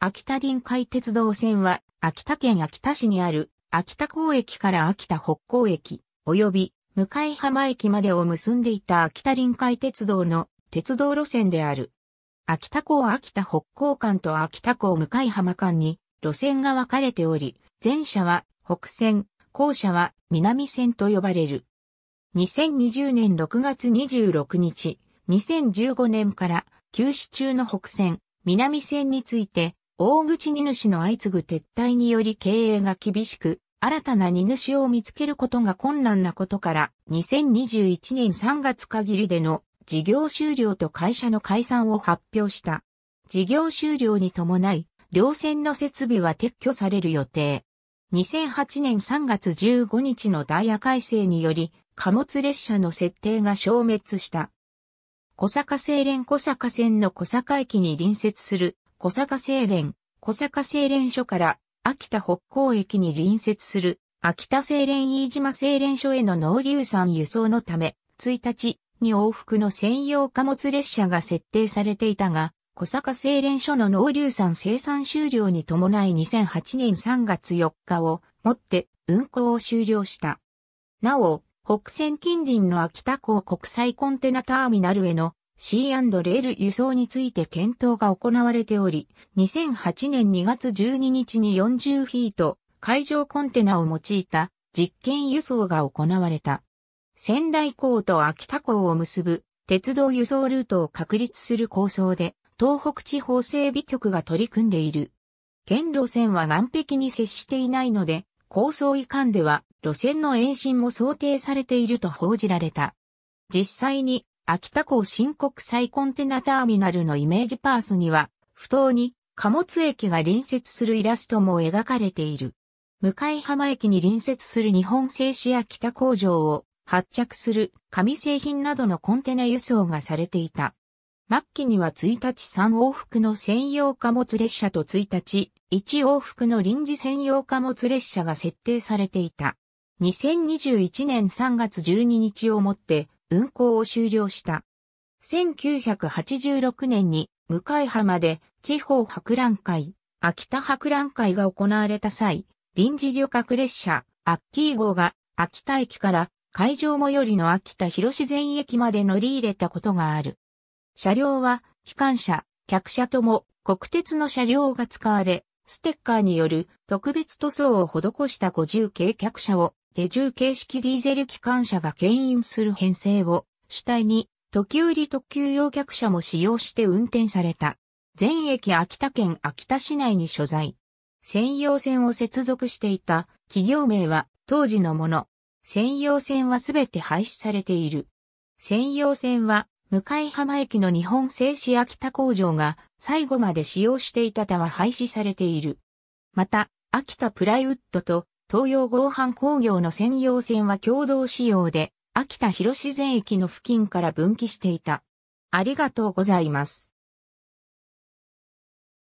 秋田臨海鉄道線は、秋田県秋田市にある、秋田港駅から秋田北港駅、及び、向浜駅までを結んでいた秋田臨海鉄道の鉄道路線である。秋田港秋田北港間と秋田港向浜間に路線が分かれており、前者は北線、後者は南線と呼ばれる。2020年6月26日、2015年から休止中の北線、南線について大口荷主の相次ぐ撤退により経営が厳しく、新たな荷主を見つけることが困難なことから、2021年3月限りでの事業終了と会社の解散を発表した。事業終了に伴い、両線の設備は撤去される予定。2008年3月15日のダイヤ改正により、貨物列車の設定が消滅した。小坂製錬小坂線の小坂駅に隣接する小坂清廉、小坂清廉所から秋田北港駅に隣接する秋田清廉飯島清廉所への農流産輸送のため、1日に往復の専用貨物列車が設定されていたが、小坂精錬所の農流産生産終了に伴い2008年3月4日をもって運行を終了した。なお、北線近隣の秋田港国際コンテナターミナルへの C&L 輸送について検討が行われており、2008年2月12日に40フィート海上コンテナを用いた実験輸送が行われた。仙台港と秋田港を結ぶ鉄道輸送ルートを確立する構想で、東北地方整備局が取り組んでいる。県路線は岸壁に接していないので、構想遺憾では路線の延伸も想定されていると報じられた。実際に秋田港新国際コンテナターミナルのイメージパースには、不当に貨物駅が隣接するイラストも描かれている。向浜駅に隣接する日本製紙や北工場を発着する紙製品などのコンテナ輸送がされていた。末期には1日3往復の専用貨物列車と1日1往復の臨時専用貨物列車が設定されていた。2021年3月12日をもって運行を終了した。1986年に向浜で地方博覧会、秋田博覧会が行われた際、臨時旅客列車、アッキー号が秋田駅から会場最寄りの秋田広自然駅まで乗り入れたことがある。車両は、機関車、客車とも国鉄の車両が使われ、ステッカーによる特別塗装を施した50系客車を手重形式ディーゼル機関車が牽引する編成を主体に時売特急用客車も使用して運転された。全駅秋田県秋田市内に所在。専用線を接続していた企業名は当時のもの。専用線はすべて廃止されている。専用線は向浜駅の日本製紙秋田工場が最後まで使用していたたは廃止されている。また、秋田プライウッドと東洋合板工業の専用線は共同使用で、秋田広自然駅の付近から分岐していた。ありがとうございます。